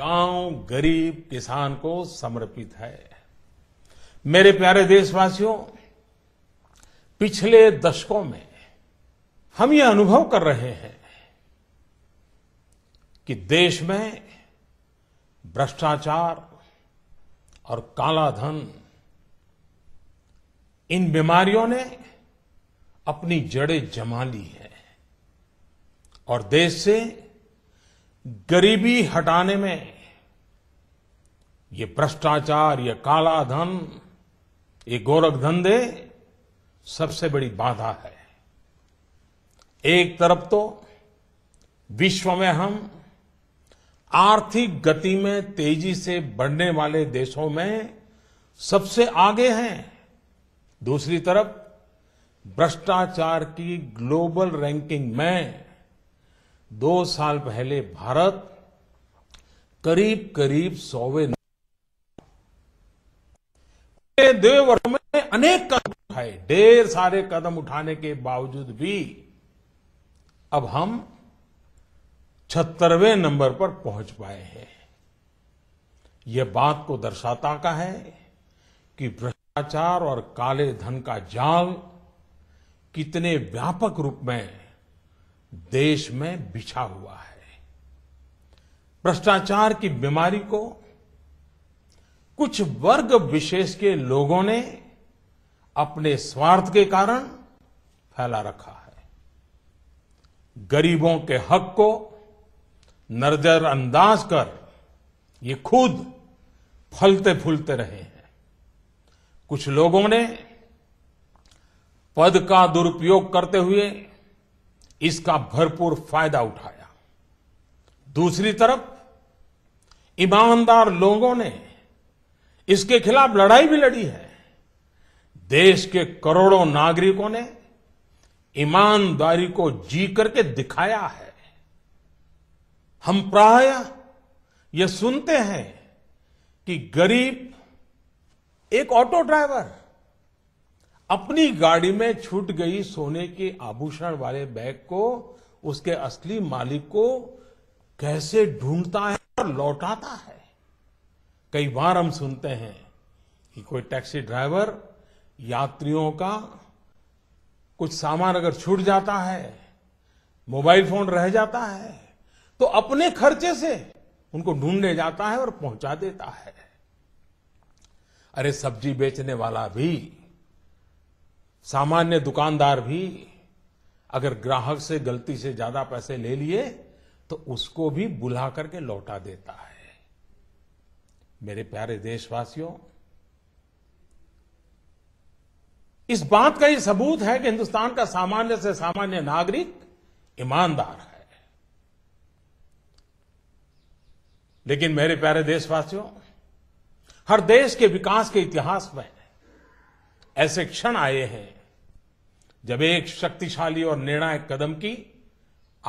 गांव गरीब किसान को समर्पित है मेरे प्यारे देशवासियों पिछले दशकों में हम ये अनुभव कर रहे हैं कि देश में भ्रष्टाचार और कालाधन इन बीमारियों ने अपनी जड़ें जमा ली है और देश से गरीबी हटाने में ये भ्रष्टाचार ये काला धन ये गोरख धंधे सबसे बड़ी बाधा है एक तरफ तो विश्व में हम आर्थिक गति में तेजी से बढ़ने वाले देशों में सबसे आगे हैं दूसरी तरफ भ्रष्टाचार की ग्लोबल रैंकिंग में दो साल पहले भारत करीब करीब सौवे दो वर्षों में अनेक कदम उठाए ढेर सारे कदम उठाने के बावजूद भी अब हम छहत्तरवें नंबर पर पहुंच पाए हैं यह बात को दर्शाता का है कि भ्रष्टाचार और काले धन का जाल कितने व्यापक रूप में देश में बिछा हुआ है भ्रष्टाचार की बीमारी को कुछ वर्ग विशेष के लोगों ने अपने स्वार्थ के कारण फैला रखा है गरीबों के हक को नजरअंदाज कर ये खुद फलते फूलते रहे हैं कुछ लोगों ने पद का दुरुपयोग करते हुए इसका भरपूर फायदा उठाया दूसरी तरफ ईमानदार लोगों ने इसके खिलाफ लड़ाई भी लड़ी है देश के करोड़ों नागरिकों ने ईमानदारी को जी करके दिखाया है हम प्राय यह सुनते हैं कि गरीब एक ऑटो ड्राइवर अपनी गाड़ी में छूट गई सोने के आभूषण वाले बैग को उसके असली मालिक को कैसे ढूंढता है और लौटाता है कई बार हम सुनते हैं कि कोई टैक्सी ड्राइवर यात्रियों का कुछ सामान अगर छूट जाता है मोबाइल फोन रह जाता है तो अपने खर्चे से उनको ढूंढ ले जाता है और पहुंचा देता है अरे सब्जी बेचने वाला भी सामान्य दुकानदार भी अगर ग्राहक से गलती से ज्यादा पैसे ले लिए तो उसको भी बुला करके लौटा देता है मेरे प्यारे देशवासियों इस बात का ये सबूत है कि हिंदुस्तान का सामान्य से सामान्य नागरिक ईमानदार है लेकिन मेरे प्यारे देशवासियों हर देश के विकास के इतिहास में ऐसे क्षण आए हैं जब एक शक्तिशाली और निर्णायक कदम की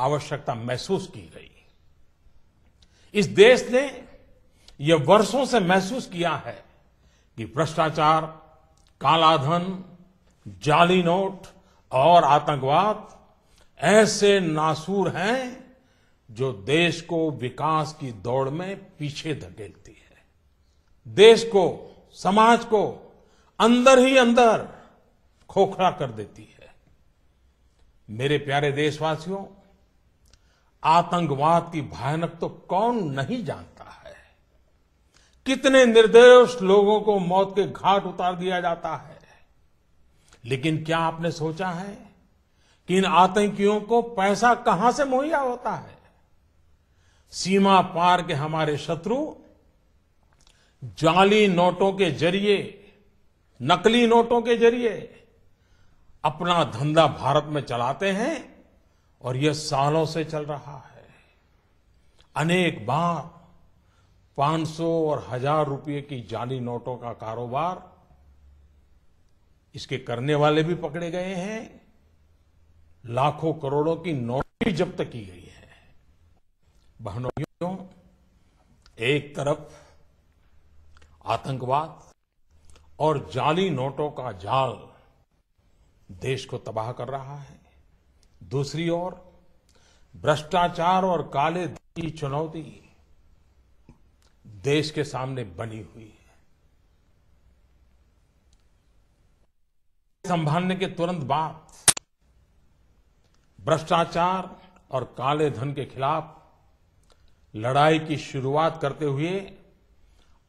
आवश्यकता महसूस की गई इस देश ने यह वर्षों से महसूस किया है कि भ्रष्टाचार कालाधन जाली नोट और आतंकवाद ऐसे नासूर हैं जो देश को विकास की दौड़ में पीछे धकेलती है देश को समाज को अंदर ही अंदर खोखला कर देती है मेरे प्यारे देशवासियों आतंकवाद की भयानक तो कौन नहीं जानता है कितने निर्दोष लोगों को मौत के घाट उतार दिया जाता है लेकिन क्या आपने सोचा है कि इन आतंकियों को पैसा कहां से मुहैया होता है सीमा पार के हमारे शत्रु जाली नोटों के जरिए नकली नोटों के जरिए अपना धंधा भारत में चलाते हैं और यह सालों से चल रहा है अनेक बार 500 और हजार रुपये की जाली नोटों का कारोबार इसके करने वाले भी पकड़े गए हैं लाखों करोड़ों की नोट भी जब्त की गई है बहनों एक तरफ आतंकवाद और जाली नोटों का जाल देश को तबाह कर रहा है दूसरी ओर भ्रष्टाचार और काले धन की चुनौती देश के सामने बनी हुई है संभालने के तुरंत बाद भ्रष्टाचार और काले धन के खिलाफ लड़ाई की शुरुआत करते हुए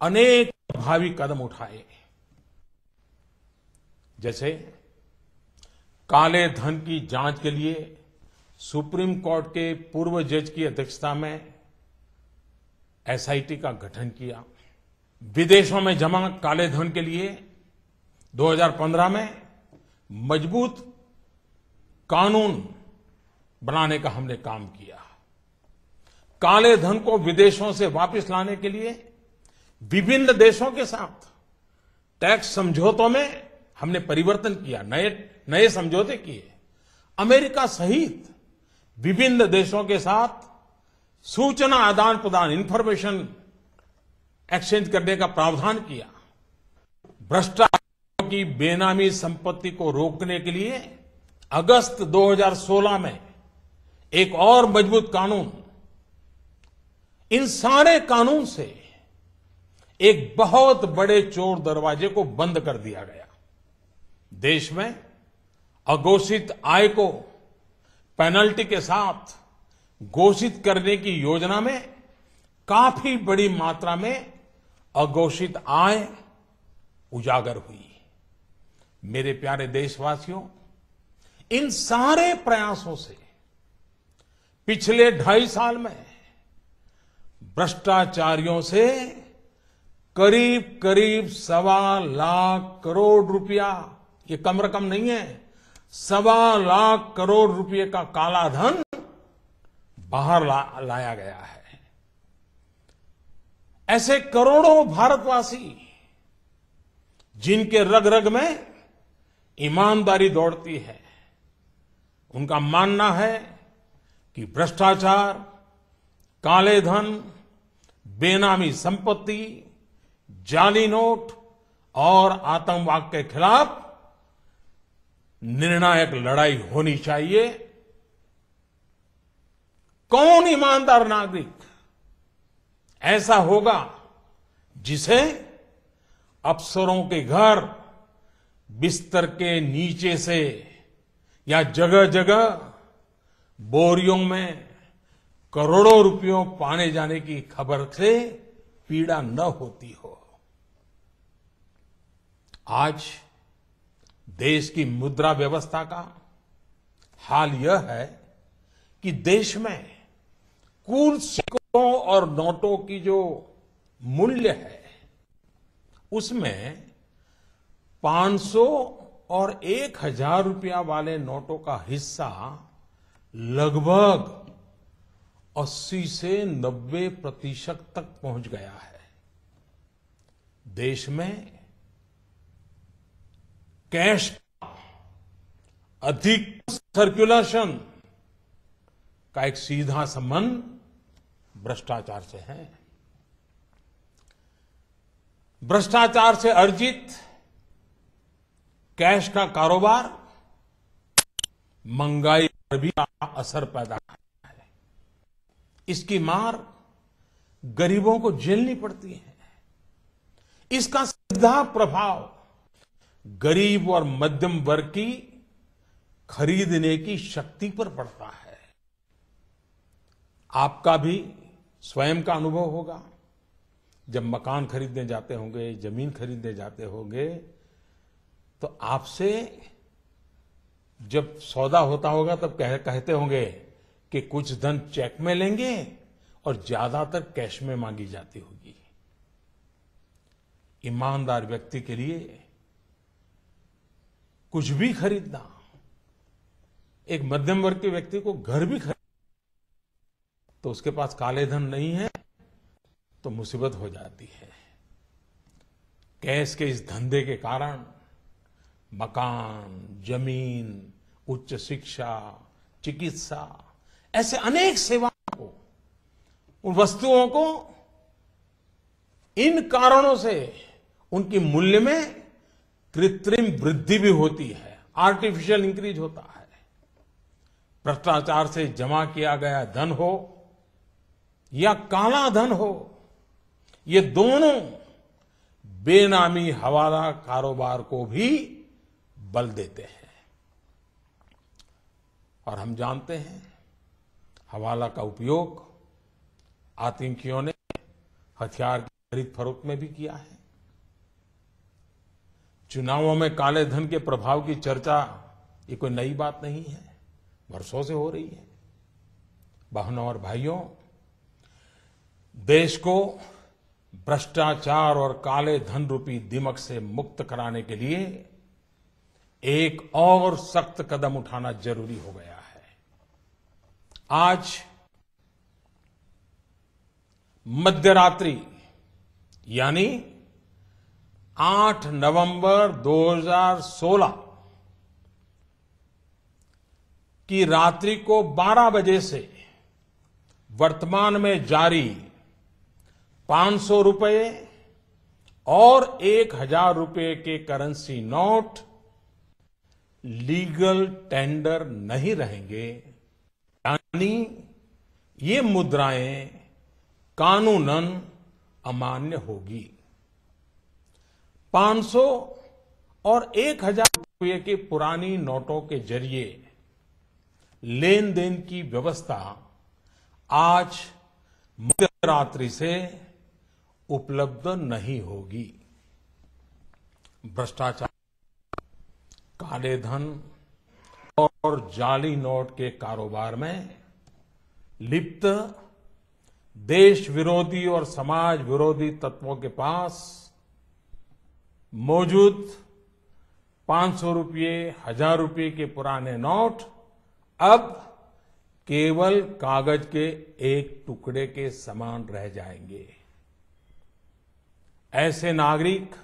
अनेक प्रभावी कदम उठाए हैं जैसे काले धन की जांच के लिए सुप्रीम कोर्ट के पूर्व जज की अध्यक्षता में एसआईटी का गठन किया विदेशों में जमा काले धन के लिए 2015 में मजबूत कानून बनाने का हमने काम किया काले धन को विदेशों से वापस लाने के लिए विभिन्न देशों के साथ टैक्स समझौतों में हमने परिवर्तन किया नए नए समझौते किए अमेरिका सहित विभिन्न देशों के साथ सूचना आदान प्रदान इन्फॉर्मेशन एक्सचेंज करने का प्रावधान किया भ्रष्टाचार की बेनामी संपत्ति को रोकने के लिए अगस्त 2016 में एक और मजबूत कानून इन सारे कानून से एक बहुत बड़े चोर दरवाजे को बंद कर दिया गया देश में अघोषित आय को पेनल्टी के साथ घोषित करने की योजना में काफी बड़ी मात्रा में अघोषित आय उजागर हुई मेरे प्यारे देशवासियों इन सारे प्रयासों से पिछले ढाई साल में भ्रष्टाचारियों से करीब करीब सवा लाख करोड़ रुपया ये कम रकम नहीं है सवा लाख करोड़ रुपए का काला धन बाहर ला, लाया गया है ऐसे करोड़ों भारतवासी जिनके रग रग में ईमानदारी दौड़ती है उनका मानना है कि भ्रष्टाचार काले धन बेनामी संपत्ति जाली नोट और आतंकवाद के खिलाफ निर्णायक लड़ाई होनी चाहिए कौन ईमानदार नागरिक ऐसा होगा जिसे अफसरों के घर बिस्तर के नीचे से या जगह जगह बोरियों में करोड़ों रुपयों पाने जाने की खबर से पीड़ा न होती हो आज देश की मुद्रा व्यवस्था का हाल यह है कि देश में कुल सिक्कों और नोटों की जो मूल्य है उसमें 500 और 1000 रुपया वाले नोटों का हिस्सा लगभग 80 से 90 प्रतिशत तक पहुंच गया है देश में कैश अधिक सर्कुलेशन का एक सीधा संबंध भ्रष्टाचार से है भ्रष्टाचार से अर्जित कैश का कारोबार महंगाई पर भी असर पैदा है इसकी मार गरीबों को झेलनी पड़ती है इसका सीधा प्रभाव गरीब और मध्यम वर्ग की खरीदने की शक्ति पर पड़ता है आपका भी स्वयं का अनुभव होगा जब मकान खरीदने जाते होंगे जमीन खरीदने जाते होंगे तो आपसे जब सौदा होता होगा तब कह, कहते होंगे कि कुछ धन चेक में लेंगे और ज्यादातर कैश में मांगी जाती होगी ईमानदार व्यक्ति के लिए कुछ भी खरीदना एक मध्यम वर्ग के व्यक्ति को घर भी खरीद तो उसके पास काले धन नहीं है तो मुसीबत हो जाती है कैश के इस धंधे के कारण मकान जमीन उच्च शिक्षा चिकित्सा ऐसे अनेक सेवाओं को उन वस्तुओं को इन कारणों से उनकी मूल्य में कृत्रिम वृद्धि भी होती है आर्टिफिशियल इंक्रीज होता है भ्रष्टाचार से जमा किया गया धन हो या काला धन हो ये दोनों बेनामी हवाला कारोबार को भी बल देते हैं और हम जानते हैं हवाला का उपयोग आतंकियों ने हथियार की खरीद फरोख्त में भी किया है चुनावों में काले धन के प्रभाव की चर्चा ये कोई नई बात नहीं है वर्षों से हो रही है बहनों और भाइयों देश को भ्रष्टाचार और काले धन रूपी दिमक से मुक्त कराने के लिए एक और सख्त कदम उठाना जरूरी हो गया है आज मध्यरात्रि यानी 8 नवंबर 2016 की रात्रि को 12 बजे से वर्तमान में जारी पांच सौ रूपये और एक हजार रूपये के करेंसी नोट लीगल टेंडर नहीं रहेंगे यानी ये मुद्राएं कानूनन अमान्य होगी 500 और 1000 रुपये के पुरानी नोटों के जरिए लेन देन की व्यवस्था आज मध्यरात्रि से उपलब्ध नहीं होगी भ्रष्टाचार काले धन और जाली नोट के कारोबार में लिप्त देश विरोधी और समाज विरोधी तत्वों के पास मौजूद पांच सौ रूपये हजार रूपये के पुराने नोट अब केवल कागज के एक टुकड़े के समान रह जाएंगे ऐसे नागरिक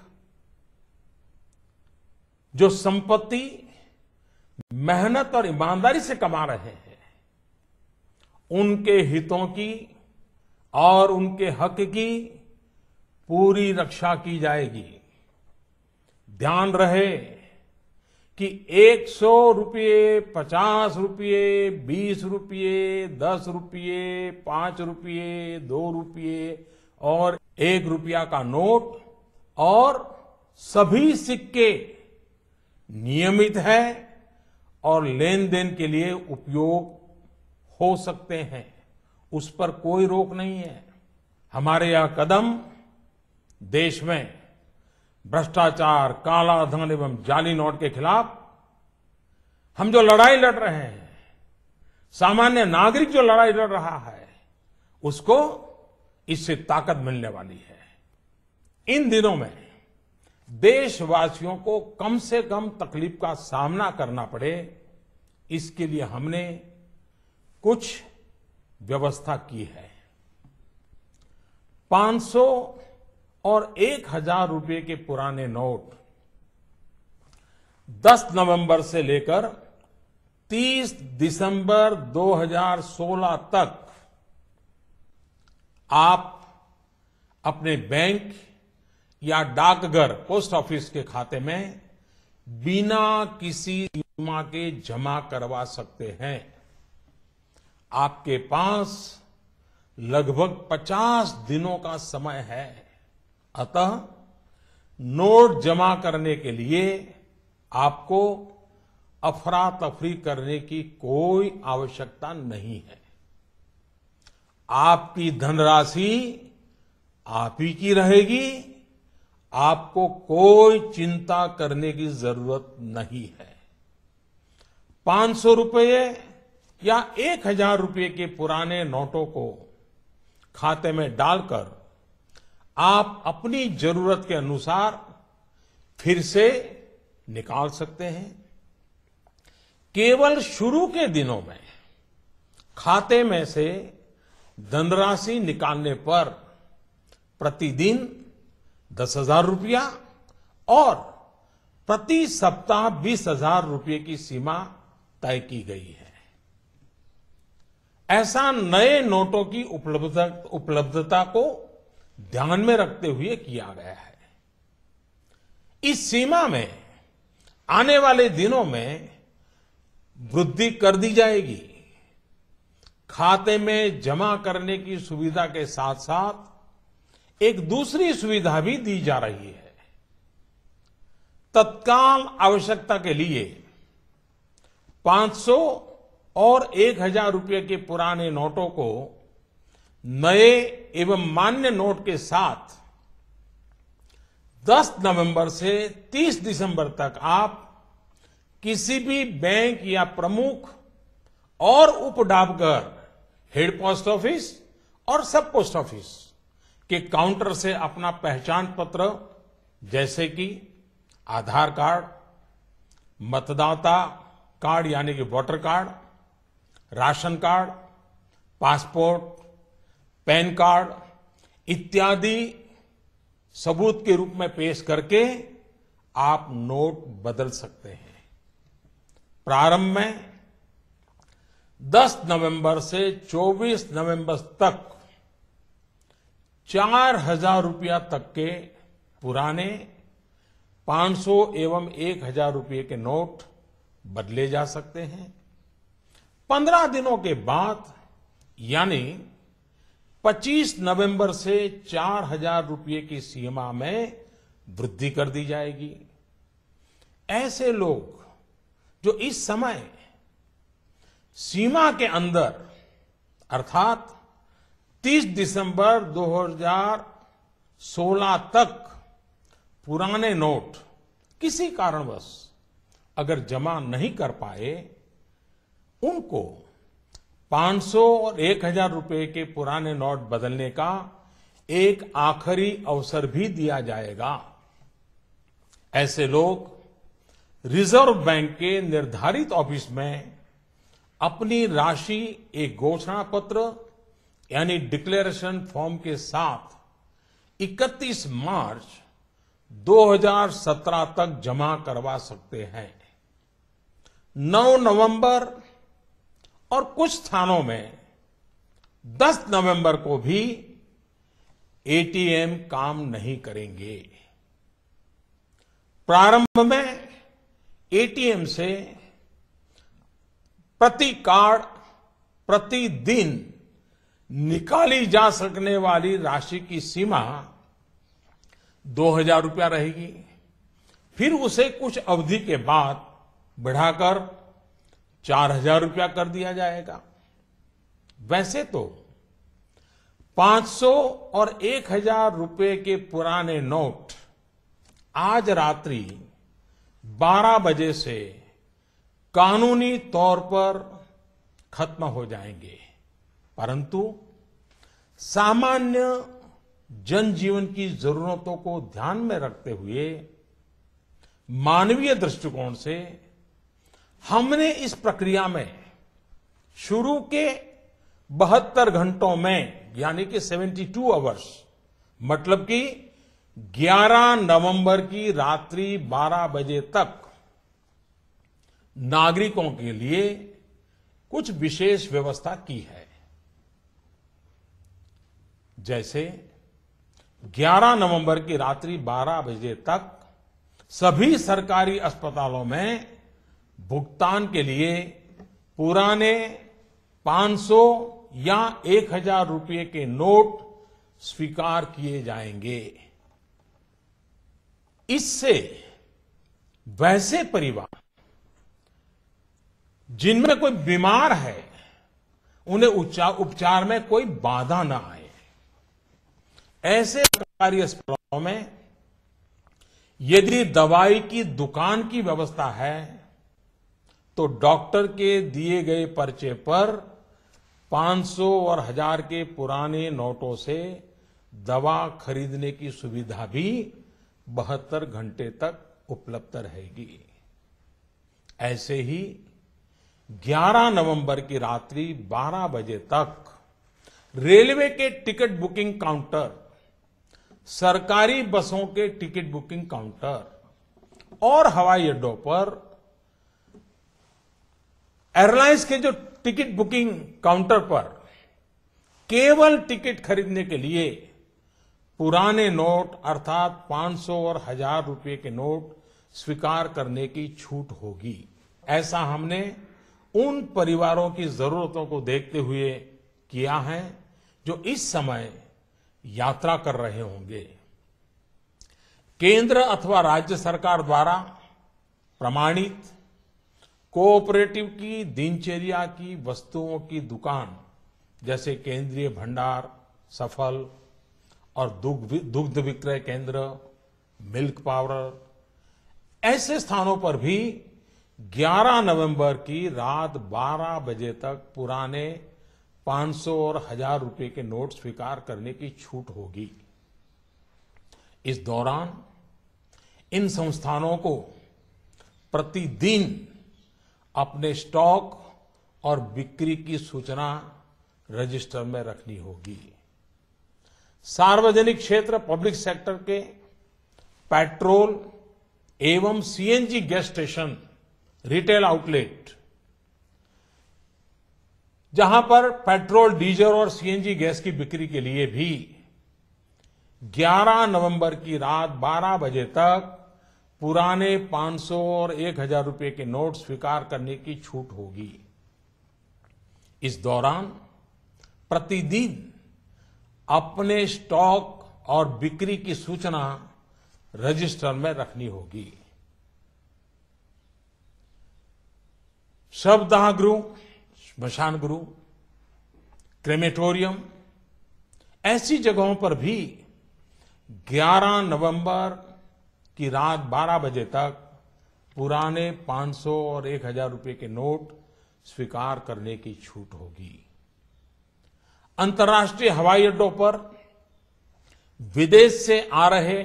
जो संपत्ति मेहनत और ईमानदारी से कमा रहे हैं उनके हितों की और उनके हक की पूरी रक्षा की जाएगी ध्यान रहे कि एक सौ रुपये पचास रुपये बीस रुपये दस रुपये पांच रूपये दो रूपये और एक रूपया का नोट और सभी सिक्के नियमित है और लेन देन के लिए उपयोग हो सकते हैं उस पर कोई रोक नहीं है हमारे यह कदम देश में भ्रष्टाचार काला धन एवं जाली नोट के खिलाफ हम जो लड़ाई लड़ रहे हैं सामान्य नागरिक जो लड़ाई लड़ रहा है उसको इससे ताकत मिलने वाली है इन दिनों में देशवासियों को कम से कम तकलीफ का सामना करना पड़े इसके लिए हमने कुछ व्यवस्था की है 500 और एक हजार रूपये के पुराने नोट 10 नवंबर से लेकर 30 दिसंबर 2016 तक आप अपने बैंक या डाकघर पोस्ट ऑफिस के खाते में बिना किसी सीमा के जमा करवा सकते हैं आपके पास लगभग 50 दिनों का समय है अतः नोट जमा करने के लिए आपको अफरा तफरी करने की कोई आवश्यकता नहीं है आपकी धनराशि आप ही की रहेगी आपको कोई चिंता करने की जरूरत नहीं है पांच सौ रुपये या एक हजार रुपये के पुराने नोटों को खाते में डालकर आप अपनी जरूरत के अनुसार फिर से निकाल सकते हैं केवल शुरू के दिनों में खाते में से धनराशि निकालने पर प्रतिदिन दस हजार रूपया और प्रति सप्ताह बीस हजार रूपये की सीमा तय की गई है ऐसा नए नोटों की उपलब्धता को ध्यान में रखते हुए किया गया है इस सीमा में आने वाले दिनों में वृद्धि कर दी जाएगी खाते में जमा करने की सुविधा के साथ साथ एक दूसरी सुविधा भी दी जा रही है तत्काल आवश्यकता के लिए 500 और 1000 रुपए के पुराने नोटों को नए एवं मान्य नोट के साथ 10 नवंबर से 30 दिसंबर तक आप किसी भी बैंक या प्रमुख और उप डाकघर हेड पोस्ट ऑफिस और सब पोस्ट ऑफिस के काउंटर से अपना पहचान पत्र जैसे कि आधार कार्ड मतदाता कार्ड यानी कि voter card ration card passport PAN card इत्यादि सबूत के रूप में पेश करके आप नोट बदल सकते हैं प्रारंभ में 10 नवंबर से 24 नवंबर तक चार हजार रूपया तक के पुराने 500 एवं एक हजार रूपये के नोट बदले जा सकते हैं पंद्रह दिनों के बाद यानी 25 नवंबर से चार हजार रूपये की सीमा में वृद्धि कर दी जाएगी ऐसे लोग जो इस समय सीमा के अंदर अर्थात 30 दिसंबर 2016 तक पुराने नोट किसी कारणवश अगर जमा नहीं कर पाए उनको 500 और एक हजार रूपये के पुराने नोट बदलने का एक आखिरी अवसर भी दिया जाएगा ऐसे लोग रिजर्व बैंक के निर्धारित ऑफिस में अपनी राशि एक घोषणा पत्र यानी डिक्लेरेशन फॉर्म के साथ 31 मार्च 2017 तक जमा करवा सकते हैं 9 नवंबर और कुछ स्थानों में 10 नवंबर को भी एटीएम काम नहीं करेंगे प्रारंभ में एटीएम से प्रति कार्ड प्रतिदिन निकाली जा सकने वाली राशि की सीमा दो हजार रुपया रहेगी फिर उसे कुछ अवधि के बाद बढ़ाकर चार हजार रुपया कर दिया जाएगा वैसे तो 500 और एक हजार रुपये के पुराने नोट आज रात्रि 12 बजे से कानूनी तौर पर खत्म हो जाएंगे परंतु सामान्य जनजीवन की जरूरतों को ध्यान में रखते हुए मानवीय दृष्टिकोण से हमने इस प्रक्रिया में शुरू के बहत्तर घंटों में यानी कि 72 आवर्स मतलब कि 11 नवंबर की रात्रि 12 बजे तक नागरिकों के लिए कुछ विशेष व्यवस्था की है जैसे 11 नवंबर की रात्रि 12 बजे तक सभी सरकारी अस्पतालों में भुगतान के लिए पुराने 500 या 1000 रुपये के नोट स्वीकार किए जाएंगे इससे वैसे परिवार जिनमें कोई बीमार है उन्हें उपचार में कोई बाधा ना आए ऐसे सरकारी अस्पतालों में यदि दवाई की दुकान की व्यवस्था है तो डॉक्टर के दिए गए पर्चे पर 500 और हजार के पुराने नोटों से दवा खरीदने की सुविधा भी बहत्तर घंटे तक उपलब्ध रहेगी ऐसे ही 11 नवंबर की रात्रि 12 बजे तक रेलवे के टिकट बुकिंग काउंटर सरकारी बसों के टिकट बुकिंग काउंटर और हवाई अड्डों पर एयरलाइंस के जो टिकट बुकिंग काउंटर पर केवल टिकट खरीदने के लिए पुराने नोट अर्थात 500 और हजार रुपए के नोट स्वीकार करने की छूट होगी ऐसा हमने उन परिवारों की जरूरतों को देखते हुए किया है जो इस समय यात्रा कर रहे होंगे केंद्र अथवा राज्य सरकार द्वारा प्रमाणित कोऑपरेटिव की दिनचर्या की वस्तुओं की दुकान जैसे केंद्रीय भंडार सफल और दुग्ध विक्रय केंद्र मिल्क पावर ऐसे स्थानों पर भी 11 नवंबर की रात 12 बजे तक पुराने 500 और हजार रुपए के नोट स्वीकार करने की छूट होगी इस दौरान इन संस्थानों को प्रतिदिन अपने स्टॉक और बिक्री की सूचना रजिस्टर में रखनी होगी सार्वजनिक क्षेत्र पब्लिक सेक्टर के पेट्रोल एवं CNG gas station retail outlet जहां पर पेट्रोल डीजल और सीएनजी गैस की बिक्री के लिए भी 11 नवंबर की रात 12 बजे तक पुराने 500 और 1000 रुपए के नोट स्वीकार करने की छूट होगी इस दौरान प्रतिदिन अपने स्टॉक और बिक्री की सूचना रजिस्टर में रखनी होगी शवदाह गृह स्मशान गृह क्रेमेटोरियम ऐसी जगहों पर भी 11 नवंबर कि रात 12 बजे तक पुराने 500 और 1000 रुपए के नोट स्वीकार करने की छूट होगी अंतर्राष्ट्रीय हवाई अड्डों पर विदेश से आ रहे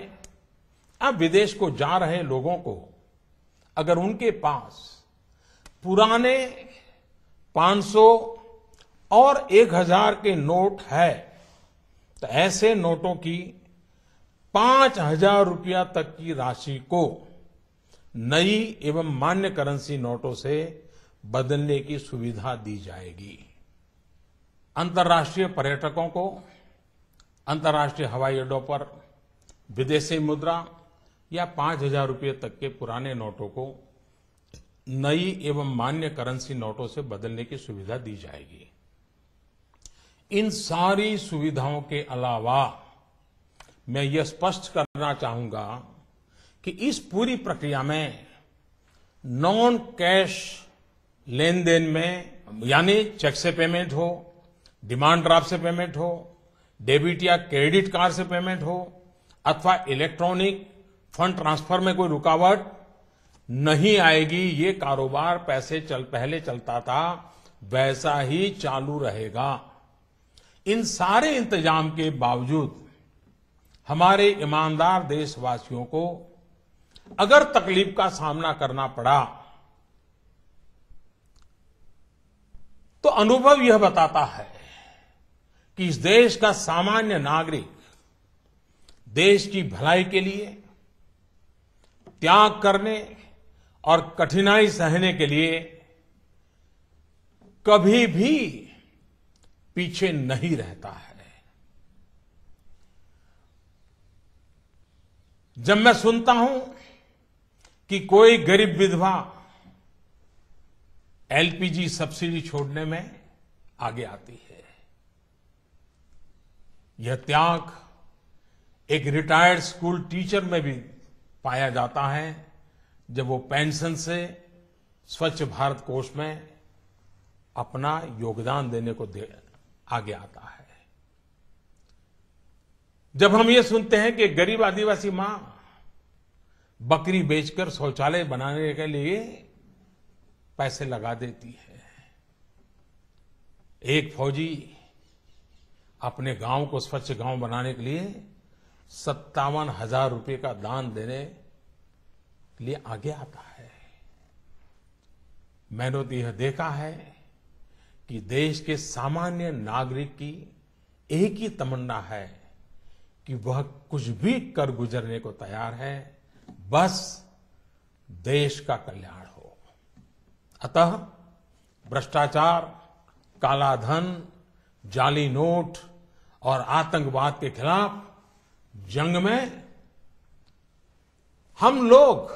अब विदेश को जा रहे लोगों को अगर उनके पास पुराने 500 और 1000 के नोट है तो ऐसे नोटों की पांच हजार रूपया तक की राशि को नई एवं मान्य करेंसी नोटों से बदलने की सुविधा दी जाएगी अंतर्राष्ट्रीय पर्यटकों को अंतर्राष्ट्रीय हवाई अड्डों पर विदेशी मुद्रा या पांच हजार रूपये तक के पुराने नोटों को नई एवं मान्य करेंसी नोटों से बदलने की सुविधा दी जाएगी इन सारी सुविधाओं के अलावा मैं यह स्पष्ट करना चाहूंगा कि इस पूरी प्रक्रिया में नॉन कैश लेन देन में यानी चेक से पेमेंट हो डिमांड ड्राफ्ट से पेमेंट हो डेबिट या क्रेडिट कार्ड से पेमेंट हो अथवा इलेक्ट्रॉनिक फंड ट्रांसफर में कोई रुकावट नहीं आएगी ये कारोबार पैसे चल पहले चलता था वैसा ही चालू रहेगा इन सारे इंतजाम के बावजूद हमारे ईमानदार देशवासियों को अगर तकलीफ का सामना करना पड़ा तो अनुभव यह बताता है कि इस देश का सामान्य नागरिक देश की भलाई के लिए त्याग करने और कठिनाई सहने के लिए कभी भी पीछे नहीं रहता है जब मैं सुनता हूं कि कोई गरीब विधवा एलपीजी सब्सिडी छोड़ने में आगे आती है यह त्याग एक रिटायर्ड स्कूल टीचर में भी पाया जाता है जब वो पेंशन से स्वच्छ भारत कोष में अपना योगदान देने को दे, आगे आता है जब हम ये सुनते हैं कि गरीब आदिवासी मां बकरी बेचकर शौचालय बनाने के लिए पैसे लगा देती है एक फौजी अपने गांव को स्वच्छ गांव बनाने के लिए सत्तावन हजार रुपये का दान देने के लिए आगे आता है मैंने तो यह देखा है कि देश के सामान्य नागरिक की एक ही तमन्ना है कि वह कुछ भी कर गुजरने को तैयार है बस देश का कल्याण हो अतः भ्रष्टाचार कालाधन जाली नोट और आतंकवाद के खिलाफ जंग में हम लोग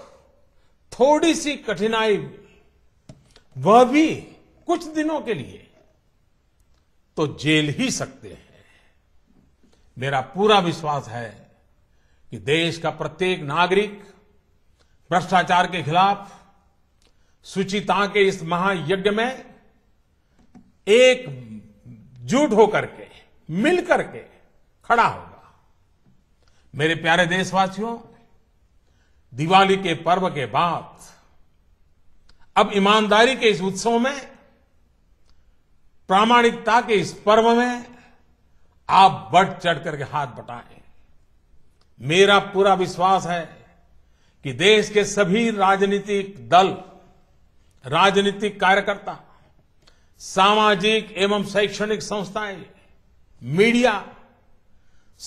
थोड़ी सी कठिनाई वह भी कुछ दिनों के लिए तो जेल ही सकते हैं मेरा पूरा विश्वास है कि देश का प्रत्येक नागरिक भ्रष्टाचार के खिलाफ सुचिता के इस महायज्ञ में एक जुट होकर के मिलकर के खड़ा होगा मेरे प्यारे देशवासियों दिवाली के पर्व के बाद अब ईमानदारी के इस उत्सव में प्रामाणिकता के इस पर्व में आप बढ़ चढ़ करके हाथ बटाएं मेरा पूरा विश्वास है कि देश के सभी राजनीतिक दल राजनीतिक कार्यकर्ता सामाजिक एवं शैक्षणिक संस्थाएं मीडिया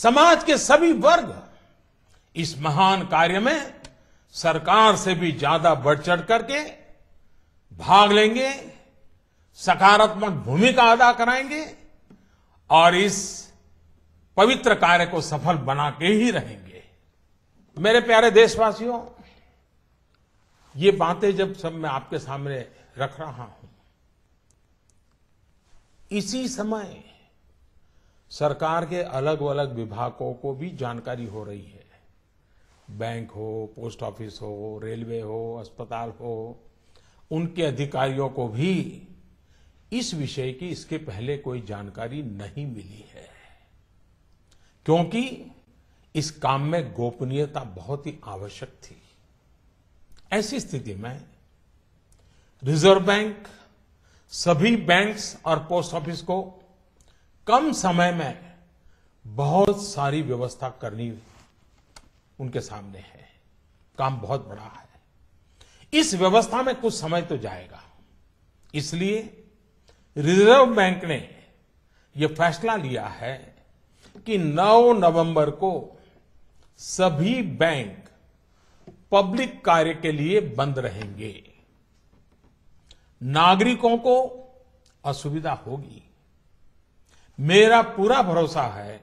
समाज के सभी वर्ग इस महान कार्य में सरकार से भी ज्यादा बढ़ चढ़ करके भाग लेंगे सकारात्मक भूमिका अदा कराएंगे और इस पवित्र कार्य को सफल बना के ही रहेंगे मेरे प्यारे देशवासियों ये बातें जब सब मैं आपके सामने रख रहा हूं इसी समय सरकार के अलग अलग विभागों को भी जानकारी हो रही है बैंक हो पोस्ट ऑफिस हो रेलवे हो अस्पताल हो उनके अधिकारियों को भी इस विषय की इसके पहले कोई जानकारी नहीं मिली है क्योंकि इस काम में गोपनीयता बहुत ही आवश्यक थी ऐसी स्थिति में रिजर्व बैंक सभी बैंक्स और पोस्ट ऑफिस को कम समय में बहुत सारी व्यवस्था करनी उनके सामने है काम बहुत बड़ा है इस व्यवस्था में कुछ समय तो जाएगा इसलिए रिजर्व बैंक ने यह फैसला लिया है कि 9 नवंबर को सभी बैंक पब्लिक कार्य के लिए बंद रहेंगे नागरिकों को असुविधा होगी मेरा पूरा भरोसा है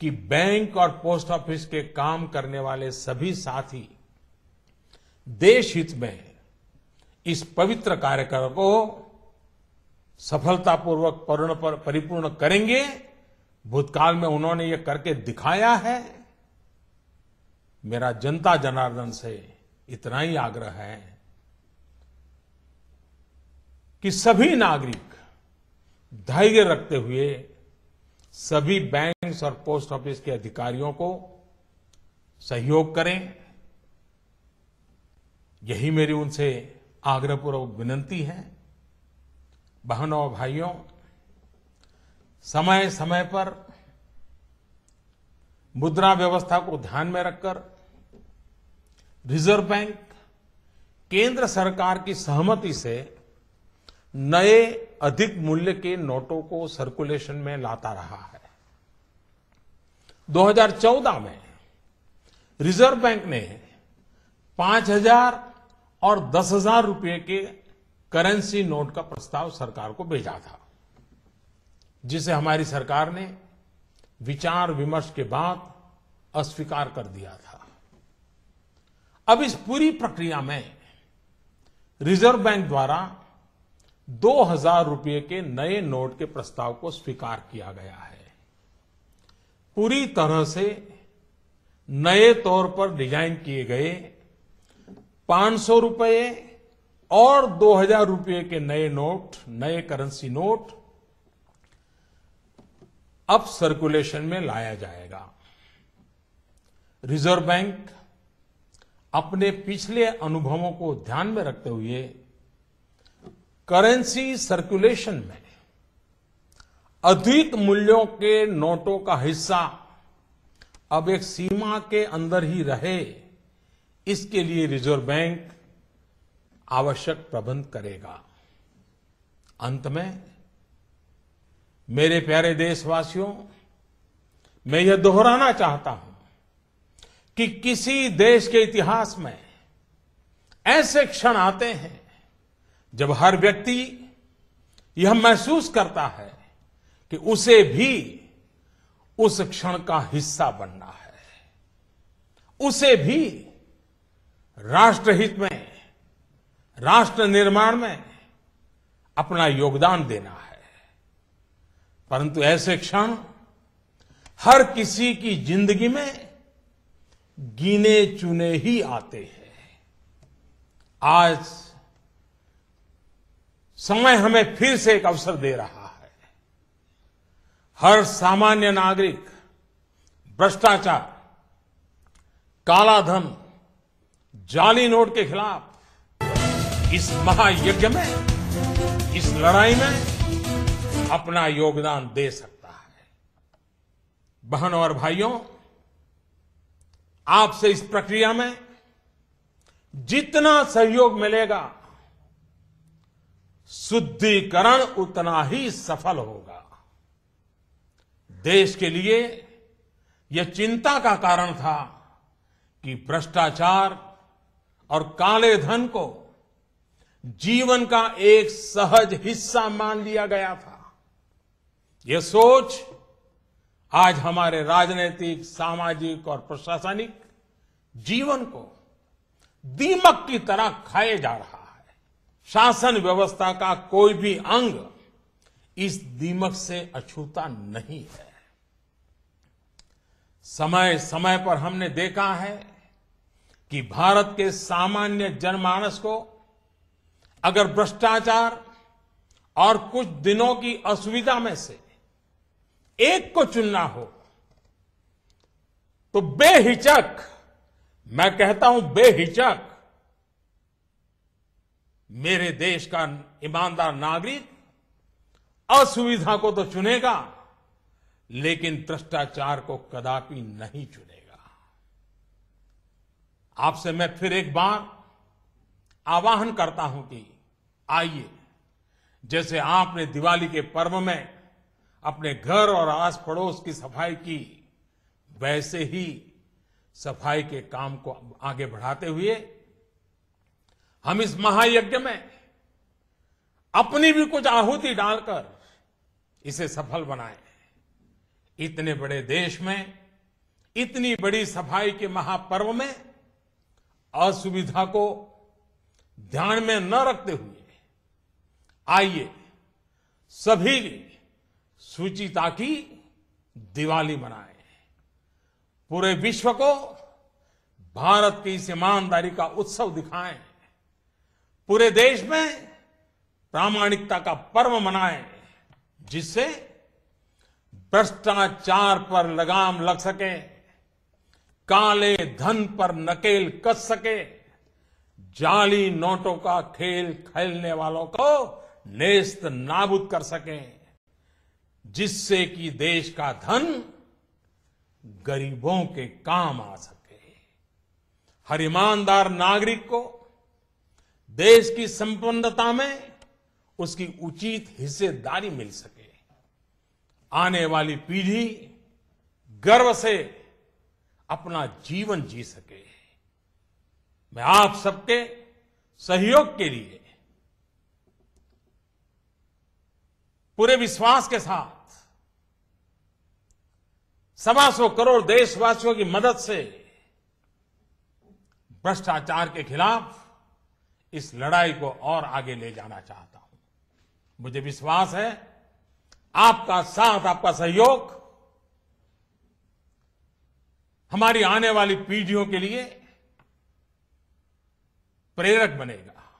कि बैंक और पोस्ट ऑफिस के काम करने वाले सभी साथी देश हित में इस पवित्र कार्यक्रम को सफलतापूर्वक परिपूर्ण करेंगे भूतकाल में उन्होंने ये करके दिखाया है मेरा जनता जनार्दन से इतना ही आग्रह है कि सभी नागरिक धैर्य रखते हुए सभी बैंक्स और पोस्ट ऑफिस के अधिकारियों को सहयोग करें यही मेरी उनसे आग्रहपूर्वक विनंती है बहनों और भाइयों समय समय पर मुद्रा व्यवस्था को ध्यान में रखकर रिजर्व बैंक केंद्र सरकार की सहमति से नए अधिक मूल्य के नोटों को सर्कुलेशन में लाता रहा है 2014 में रिजर्व बैंक ने 5000 और 10000 रुपए के करेंसी नोट का प्रस्ताव सरकार को भेजा था जिसे हमारी सरकार ने विचार विमर्श के बाद अस्वीकार कर दिया था अब इस पूरी प्रक्रिया में रिजर्व बैंक द्वारा दो हजार रूपये के नए नोट के प्रस्ताव को स्वीकार किया गया है पूरी तरह से नए तौर पर डिजाइन किए गए पांच सौ रुपये और दो हजार रूपये के नए नोट नए करेंसी नोट अब सर्कुलेशन में लाया जाएगा रिजर्व बैंक अपने पिछले अनुभवों को ध्यान में रखते हुए करेंसी सर्कुलेशन में अधिक मूल्यों के नोटों का हिस्सा अब एक सीमा के अंदर ही रहे इसके लिए रिजर्व बैंक आवश्यक प्रबंध करेगा अंत में मेरे प्यारे देशवासियों मैं यह दोहराना चाहता हूं कि किसी देश के इतिहास में ऐसे क्षण आते हैं जब हर व्यक्ति यह महसूस करता है कि उसे भी उस क्षण का हिस्सा बनना है उसे भी राष्ट्रहित में राष्ट्र निर्माण में अपना योगदान देना है परंतु ऐसे क्षण हर किसी की जिंदगी में गिने चुने ही आते हैं आज समय हमें फिर से एक अवसर दे रहा है हर सामान्य नागरिक भ्रष्टाचार कालाधन जाली नोट के खिलाफ इस महायज्ञ में इस लड़ाई में अपना योगदान दे सकता है बहनों और भाइयों आपसे इस प्रक्रिया में जितना सहयोग मिलेगा शुद्धिकरण उतना ही सफल होगा देश के लिए यह चिंता का कारण था कि भ्रष्टाचार और काले धन को जीवन का एक सहज हिस्सा मान लिया गया था ये सोच आज हमारे राजनीतिक सामाजिक और प्रशासनिक जीवन को दीमक की तरह खाए जा रहा है शासन व्यवस्था का कोई भी अंग इस दीमक से अछूता नहीं है समय समय पर हमने देखा है कि भारत के सामान्य जनमानस को अगर भ्रष्टाचार और कुछ दिनों की असुविधा में से एक को चुनना हो तो बेहिचक मैं कहता हूं बेहिचक मेरे देश का ईमानदार नागरिक असुविधा को तो चुनेगा लेकिन भ्रष्टाचार को कदापि नहीं चुनेगा आपसे मैं फिर एक बार आवाहन करता हूं कि आइए जैसे आपने दिवाली के पर्व में अपने घर और आस पड़ोस की सफाई की वैसे ही सफाई के काम को आगे बढ़ाते हुए हम इस महायज्ञ में अपनी भी कुछ आहुति डालकर इसे सफल बनाए इतने बड़े देश में इतनी बड़ी सफाई के महापर्व में असुविधा को ध्यान में न रखते हुए आइए सभी सुचिता की दिवाली मनाए पूरे विश्व को भारत की इस ईमानदारी का उत्सव दिखाएं पूरे देश में प्रामाणिकता का पर्व मनाएं जिससे भ्रष्टाचार पर लगाम लग सके काले धन पर नकेल कस सके जाली नोटों का खेल खेलने वालों को नेस्त नाबूद कर सकें जिससे कि देश का धन गरीबों के काम आ सके हर ईमानदार नागरिक को देश की संपन्नता में उसकी उचित हिस्सेदारी मिल सके आने वाली पीढ़ी गर्व से अपना जीवन जी सके मैं आप सबके सहयोग के लिए पूरे विश्वास के साथ सवा सौ करोड़ देशवासियों की मदद से भ्रष्टाचार के खिलाफ इस लड़ाई को और आगे ले जाना चाहता हूं मुझे विश्वास है आपका साथ आपका सहयोग हमारी आने वाली पीढ़ियों के लिए प्रेरक बनेगा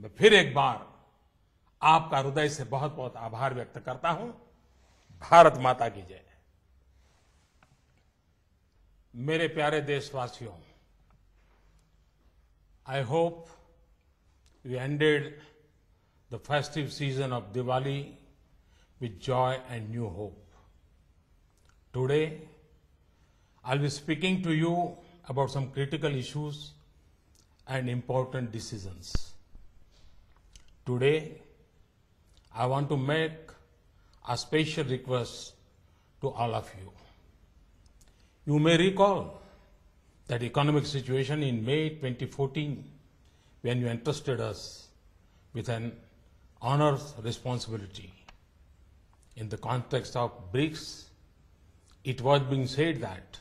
मैं फिर एक बार आपका हृदय से बहुत बहुत आभार व्यक्त करता हूं भारत माता की जय मेरे प्यारे देशवासियों I hope you ended the festive season of Diwali with joy and new hope. Today, I'll be speaking to you about some critical issues and important decisions. Today, I want to make a special request to all of you. You may recall that economic situation in May 2014 when you entrusted us with an honors responsibility. In the context of BRICS, it was being said that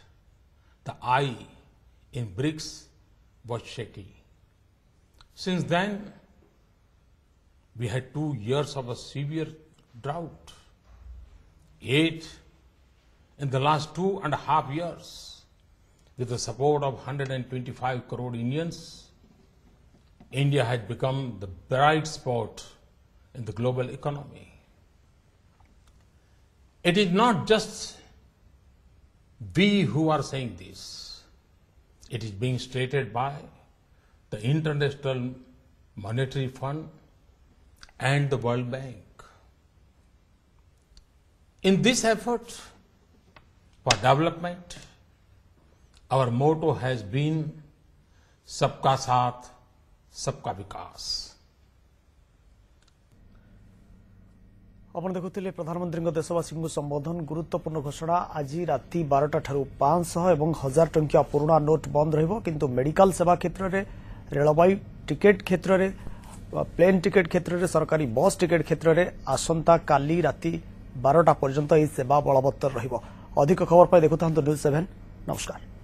the I in BRICS was shaky. Since then, we had two years of a severe drought, eight in the last two and a half years, with the support of 125 crore Indians, India has become the bright spot in the global economy. It is not just we who are saying this. It is being stated by the International Monetary Fund and the World Bank. In this effort, for development our motto has been sabka saath sabka vikas अपन देखुले प्रधानमंत्री देशवासी को संबोधन गुरुत्वपूर्ण घोषणा आज रात बारटा ठार एवं हजार टंकिया पुराणा नोट बंद किंतु मेडिकल सेवा क्षेत्र में रेलवे टिकेट क्षेत्र में प्लेन टिकेट क्षेत्र में सरकारी बस टिकेट क्षेत्र में आसंता काली रात बारटा पर्यटन यह सेवा बलवत्तर रहा ଅଧିକ ଖବର ପାଇଁ ଦେଖୁଥାନ୍ତୁ ନ୍ୟୁଜ୍ ସେଭେନ୍ ନମସ୍କାର